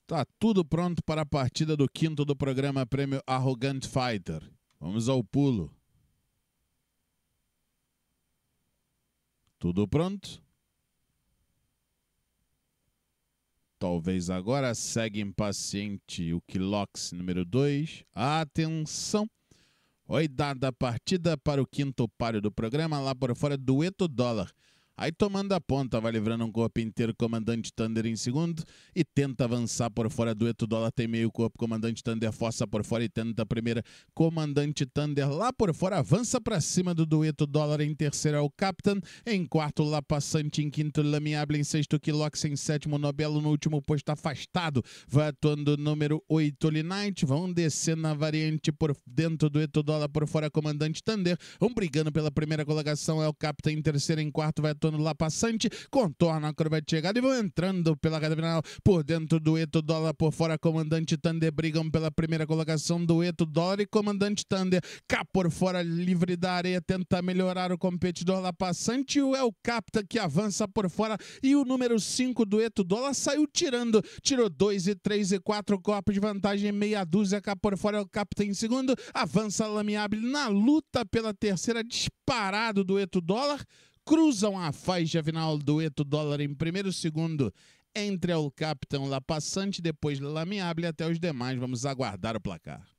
Está tudo pronto para a partida do quinto do programa Prêmio Arrogant Fighter. Vamos ao pulo. Tudo pronto? Talvez agora segue impaciente o Kilox número 2. Atenção! Oi, dada a partida para o quinto páreo do programa, lá por fora, dueto dólar. Aí tomando a ponta, vai livrando um corpo inteiro, comandante Thunder em segundo, e tenta avançar por fora, Eto dólar tem meio corpo, comandante Thunder força por fora e tenta a primeira, comandante Thunder lá por fora, avança para cima do dueto dólar, em terceiro é o Captain, em quarto La Passante, em quinto Lamiable, em sexto Kilox em sétimo Nobelo, no último posto afastado, vai atuando número 8 Linite, vão descendo na variante por dentro, Eto dólar por fora, comandante Thunder, vão brigando pela primeira colocação é o Captain, em terceiro, em quarto vai atuando soltando lá passante, contorna a de chegada e vão entrando pela reta final. Por dentro, do Eto dólar por fora, comandante Thunder brigam pela primeira colocação, do Eto dólar e comandante Thunder. Cá por fora, livre da areia, tenta melhorar o competidor lá passante. O El Capta que avança por fora e o número 5, Eto dólar, saiu tirando. Tirou 2 e 3 e 4 copos de vantagem, meia dúzia cá por fora. El Capta em segundo, avança Lamiable na luta pela terceira, disparado do Eto dólar cruzam a faixa final do Eto dólar em primeiro segundo entre o capitão La Passante, depois Lamiable até os demais. Vamos aguardar o placar.